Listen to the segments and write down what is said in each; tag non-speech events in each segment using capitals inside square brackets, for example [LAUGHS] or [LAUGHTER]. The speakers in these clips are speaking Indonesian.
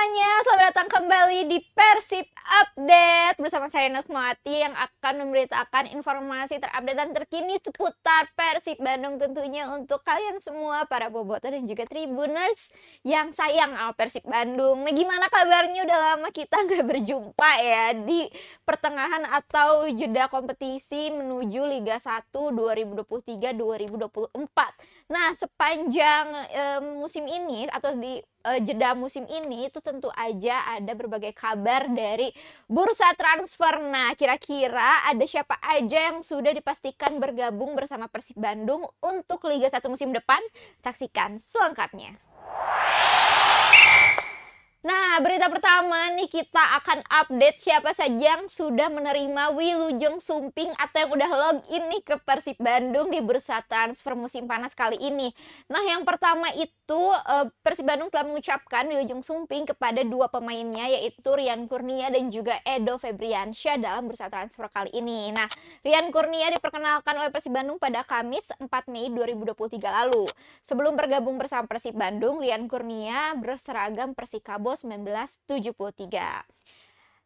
semuanya, selamat datang kembali di Persib Update bersama saya Nasmawati yang akan memberitakan informasi terupdate dan terkini seputar Persib Bandung tentunya untuk kalian semua para boboto dan juga tribuners yang sayang sama Persib Bandung. Nah gimana kabarnya udah lama kita [LAUGHS] nggak berjumpa ya di pertengahan atau jeda kompetisi menuju Liga 1 2023-2024. Nah sepanjang eh, musim ini atau di uh, jeda musim ini itu tentu aja ada berbagai kabar dari bursa transfer. Nah, kira-kira ada siapa aja yang sudah dipastikan bergabung bersama Persib Bandung untuk Liga 1 musim depan? Saksikan selengkapnya. Nah, berita pertama nih kita akan update siapa saja yang sudah menerima Wilujeng Sumping atau yang udah login nih ke Persib Bandung di bursa transfer musim panas kali ini. Nah, yang pertama itu eh, Persib Bandung telah mengucapkan Wilujeng Sumping kepada dua pemainnya yaitu Rian Kurnia dan juga Edo Febriansyah dalam bursa transfer kali ini. Nah, Rian Kurnia diperkenalkan oleh Persib Bandung pada Kamis 4 Mei 2023 lalu. Sebelum bergabung bersama Persib Bandung, Rian Kurnia berseragam Persikabo Prabowo 1973.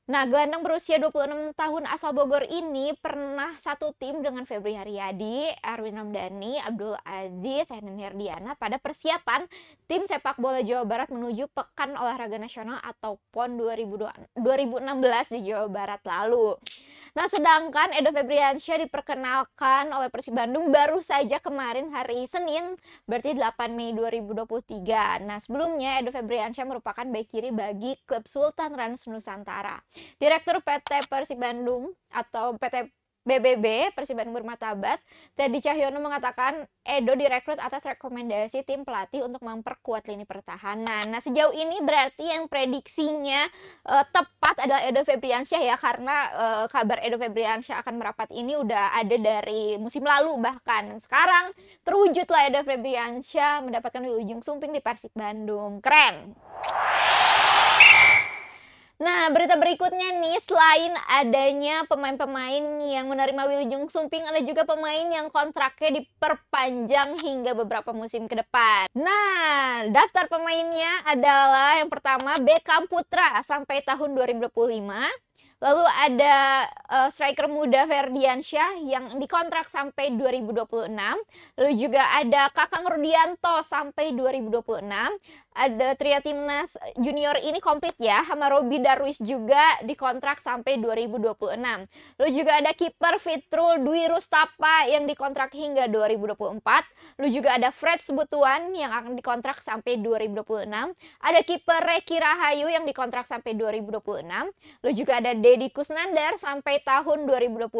Nah, gelandang berusia 26 tahun asal Bogor ini pernah satu tim dengan Febri Haryadi, Erwin Ramdhani, Abdul Aziz, Henen Herdiana pada persiapan tim sepak bola Jawa Barat menuju Pekan Olahraga Nasional atau PON 2016 di Jawa Barat lalu. Nah, sedangkan Edo Febriansyah diperkenalkan oleh Persib Bandung baru saja kemarin hari Senin, berarti 8 Mei 2023. Nah, sebelumnya Edo Febriansyah merupakan bek kiri bagi klub Sultan Rans Nusantara. Direktur PT Persib Bandung atau PT BBB Persib Bandung Bermartabat, Teddy Cahyono mengatakan Edo direkrut atas rekomendasi tim pelatih untuk memperkuat lini pertahanan. Nah sejauh ini berarti yang prediksinya uh, tepat adalah Edo Febriansyah ya karena uh, kabar Edo Febriansyah akan merapat ini udah ada dari musim lalu bahkan sekarang terwujudlah Edo Febriansyah mendapatkan ujung sumping di Persib Bandung. Keren. Nah, berita berikutnya nih, selain adanya pemain-pemain yang menerima Willy Jung Sumping, ada juga pemain yang kontraknya diperpanjang hingga beberapa musim ke depan. Nah, daftar pemainnya adalah yang pertama Beckham Putra sampai tahun 2025, Lalu ada uh, striker muda Ferdiansyah yang dikontrak sampai 2026. Lalu juga ada Kakang Rudianto sampai 2026. Ada tria timnas junior ini komplit ya. Sama Robi Darwis juga dikontrak sampai 2026. Lalu juga ada kiper Fitrul Dwi Rustapa yang dikontrak hingga 2024. Lalu juga ada Fred Sebutuan yang akan dikontrak sampai 2026. Ada kiper Reki Rahayu yang dikontrak sampai 2026. Lalu juga ada D Deddy Kusnandar sampai tahun 2025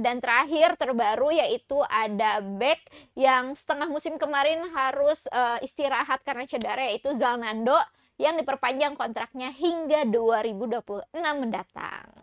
dan terakhir terbaru yaitu ada Beck yang setengah musim kemarin harus uh, istirahat karena cedera yaitu Zalnando yang diperpanjang kontraknya hingga 2026 mendatang.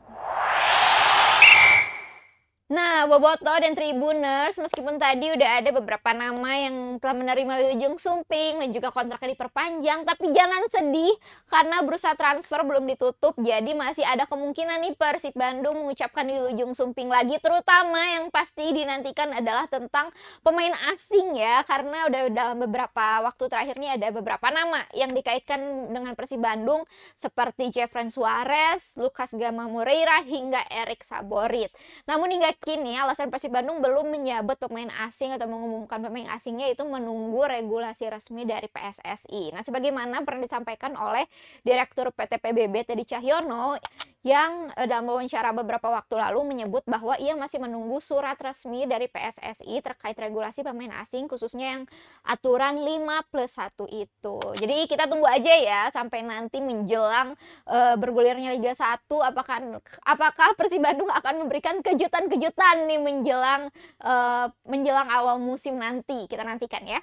Nah, Boboto dan Tribuners, meskipun tadi udah ada beberapa nama yang telah menerima ujung Sumping dan juga kontraknya diperpanjang, tapi jangan sedih karena bursa transfer belum ditutup, jadi masih ada kemungkinan nih Persib Bandung mengucapkan ujung Sumping lagi, terutama yang pasti dinantikan adalah tentang pemain asing ya, karena udah dalam beberapa waktu terakhir ini ada beberapa nama yang dikaitkan dengan Persib Bandung, seperti Jeffrey Suarez, Lucas Gama Moreira, hingga Eric Saborit. Namun hingga kini ya, alasan Persib Bandung belum menyabet pemain asing atau mengumumkan pemain asingnya itu menunggu regulasi resmi dari PSSI. Nah, sebagaimana pernah disampaikan oleh Direktur PT PBB Teddy Cahyono, yang eh, dalam wawancara beberapa waktu lalu menyebut bahwa ia masih menunggu surat resmi dari PSSI terkait regulasi pemain asing khususnya yang aturan 5 plus 1 itu. Jadi kita tunggu aja ya sampai nanti menjelang uh, bergulirnya Liga 1 apakah apakah Persib Bandung akan memberikan kejutan-kejutan nih menjelang uh, menjelang awal musim nanti. Kita nantikan ya.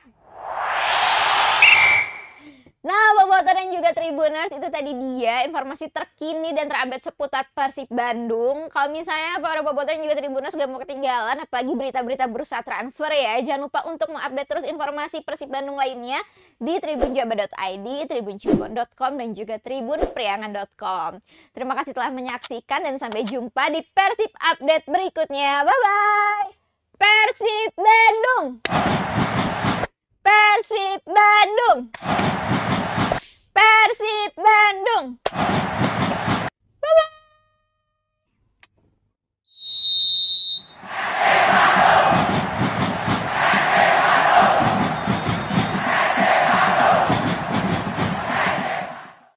Nah, Boboto dan juga Tribuners itu tadi dia informasi terkini dan terupdate seputar Persib Bandung. Kalau misalnya para Boboto dan juga Tribuners gak mau ketinggalan apalagi berita-berita bursa transfer ya. Jangan lupa untuk mengupdate terus informasi Persib Bandung lainnya di tribunjaba.id, tribunciabon.com dan juga tribunpriangan.com. Terima kasih telah menyaksikan dan sampai jumpa di Persib update berikutnya. Bye bye. Persib Bandung. Persib Bandung. Bandung.